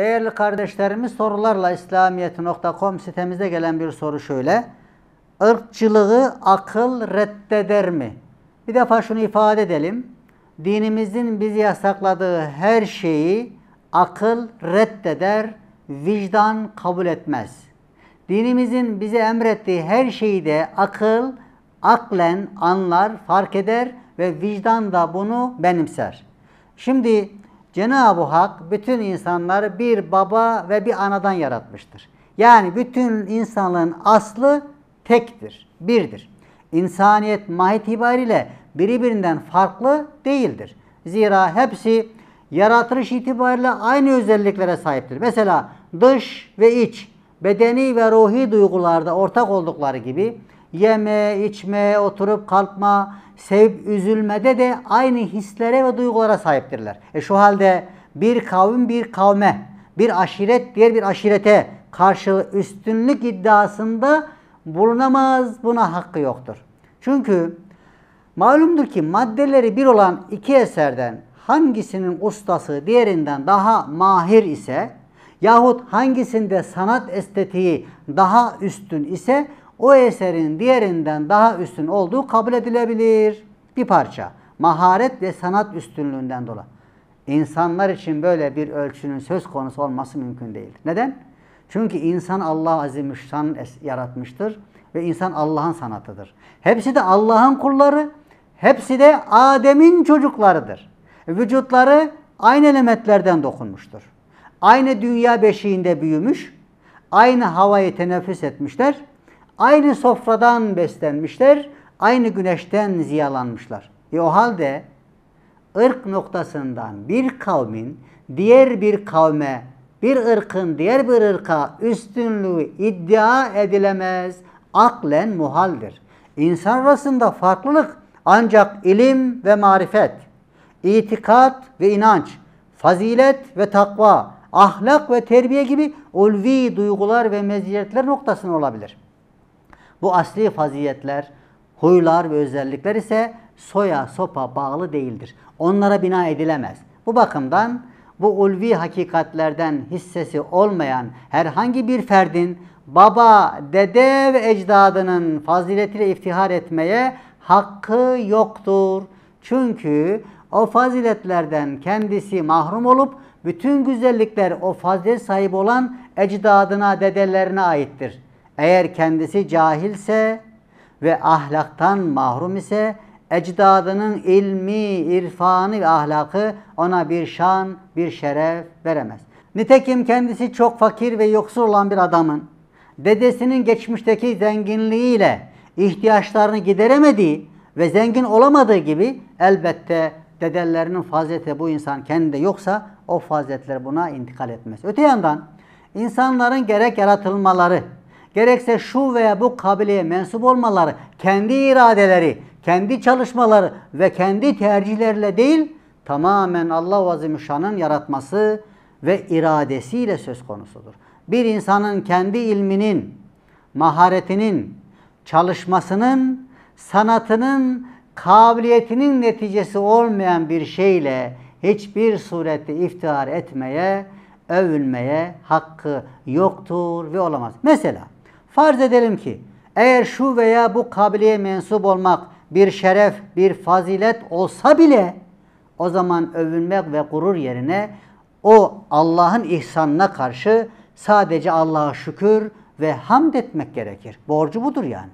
Değerli kardeşlerimiz sorularla İslamiyet.com sitemizde gelen bir soru şöyle. Irkçılığı akıl reddeder mi? Bir defa şunu ifade edelim. Dinimizin bizi yasakladığı her şeyi akıl reddeder, vicdan kabul etmez. Dinimizin bize emrettiği her şeyi de akıl aklen anlar, fark eder ve vicdan da bunu benimser. Şimdi Cenab-ı Hak bütün insanları bir baba ve bir anadan yaratmıştır. Yani bütün insanlığın aslı tektir, birdir. İnsaniyet mahiyet itibariyle biri farklı değildir. Zira hepsi yaratılış itibariyle aynı özelliklere sahiptir. Mesela dış ve iç, bedeni ve ruhi duygularda ortak oldukları gibi Yeme, içme, oturup kalkma, sevip üzülmede de aynı hislere ve duygulara sahiptirler. E şu halde bir kavim bir kavme, bir aşiret diğer bir aşirete karşı üstünlük iddiasında bulunamaz. Buna hakkı yoktur. Çünkü malumdur ki maddeleri bir olan iki eserden hangisinin ustası diğerinden daha mahir ise yahut hangisinde sanat estetiği daha üstün ise o eserin diğerinden daha üstün olduğu kabul edilebilir. Bir parça. Maharet ve sanat üstünlüğünden dolayı. İnsanlar için böyle bir ölçünün söz konusu olması mümkün değil. Neden? Çünkü insan Allah azimüşşan yaratmıştır ve insan Allah'ın sanatıdır. Hepsi de Allah'ın kulları, hepsi de Adem'in çocuklarıdır. Vücutları aynı elementlerden dokunmuştur. Aynı dünya beşiğinde büyümüş, aynı havayı teneffüs etmişler Aynı sofradan beslenmişler, aynı güneşten ziyalanmışlar. E o halde ırk noktasından bir kavmin diğer bir kavme, bir ırkın diğer bir ırka üstünlüğü iddia edilemez. Aklen muhaldir. İnsan arasında farklılık ancak ilim ve marifet, itikat ve inanç, fazilet ve takva, ahlak ve terbiye gibi ulvi duygular ve meziyetler noktasında olabilir. Bu asli faziyetler, huylar ve özellikler ise soya sopa bağlı değildir. Onlara bina edilemez. Bu bakımdan bu ulvi hakikatlerden hissesi olmayan herhangi bir ferdin baba, dede ve ecdadının faziletiyle iftihar etmeye hakkı yoktur. Çünkü o faziletlerden kendisi mahrum olup bütün güzellikler o fazilet sahibi olan ecdadına, dedelerine aittir. Eğer kendisi cahilse ve ahlaktan mahrum ise ecdadının ilmi, irfanı ve ahlakı ona bir şan, bir şeref veremez. Nitekim kendisi çok fakir ve yoksul olan bir adamın dedesinin geçmişteki zenginliğiyle ihtiyaçlarını gideremediği ve zengin olamadığı gibi elbette dedelerinin fazileti bu insan kendinde yoksa o faziletler buna intikal etmez. Öte yandan insanların gerek yaratılmaları, gerekse şu veya bu kabileye mensup olmaları, kendi iradeleri, kendi çalışmaları ve kendi tercihlerle değil, tamamen Allah Azimüşşan'ın yaratması ve iradesiyle söz konusudur. Bir insanın kendi ilminin, maharetinin, çalışmasının, sanatının, kabiliyetinin neticesi olmayan bir şeyle hiçbir surette iftihar etmeye, övülmeye hakkı yoktur ve olamaz. Mesela Farz edelim ki eğer şu veya bu kabileye mensup olmak bir şeref, bir fazilet olsa bile o zaman övünmek ve gurur yerine o Allah'ın ihsanına karşı sadece Allah'a şükür ve hamd etmek gerekir. Borcu budur yani.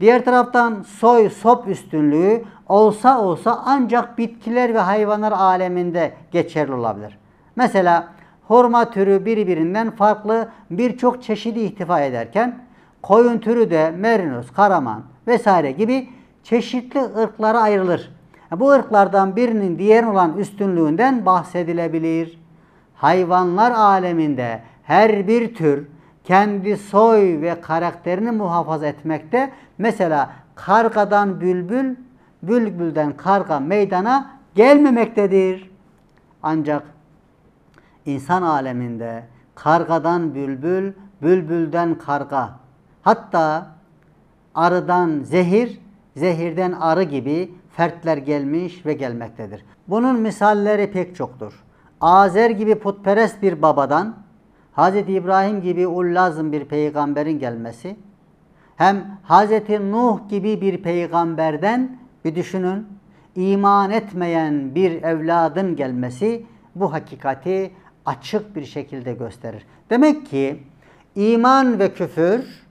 Diğer taraftan soy sop üstünlüğü olsa olsa ancak bitkiler ve hayvanlar aleminde geçerli olabilir. Mesela hurma türü birbirinden farklı birçok çeşidi ihtifa ederken koyun türü de merinos, karaman vesaire gibi çeşitli ırklara ayrılır. E, bu ırklardan birinin diğer olan üstünlüğünden bahsedilebilir. Hayvanlar aleminde her bir tür kendi soy ve karakterini muhafaza etmekte. Mesela kargadan bülbül, bülbülden karga meydana gelmemektedir. Ancak insan aleminde kargadan bülbül, bülbülden karga Hatta arıdan zehir, zehirden arı gibi fertler gelmiş ve gelmektedir. Bunun misalleri pek çoktur. Azer gibi putperest bir babadan Hz. İbrahim gibi ullazım bir peygamberin gelmesi hem Hz. Nuh gibi bir peygamberden bir düşünün iman etmeyen bir evladın gelmesi bu hakikati açık bir şekilde gösterir. Demek ki iman ve küfür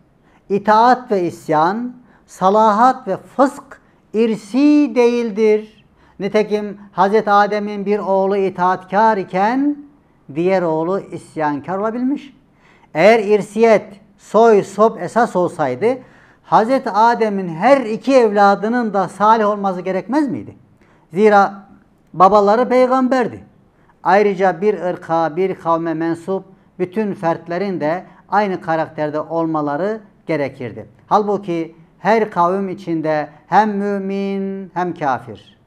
itaat ve isyan, salahat ve fısk irsi değildir. Nitekim Hz. Adem'in bir oğlu itaatkar iken diğer oğlu isyankar olabilmiş. Eğer irsiyet, soy, sop esas olsaydı Hz. Adem'in her iki evladının da salih olması gerekmez miydi? Zira babaları peygamberdi. Ayrıca bir ırka, bir kavme mensup bütün fertlerin de aynı karakterde olmaları gerekirdi. Halbuki her kavim içinde hem mümin hem kafir,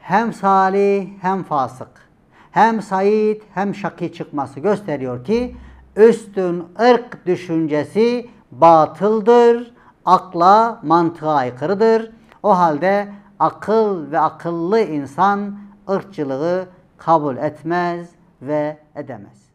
hem salih hem fasık, hem sayit hem şaki çıkması gösteriyor ki üstün ırk düşüncesi batıldır, akla, mantığa aykırıdır. O halde akıl ve akıllı insan ırkçılığı kabul etmez ve edemez.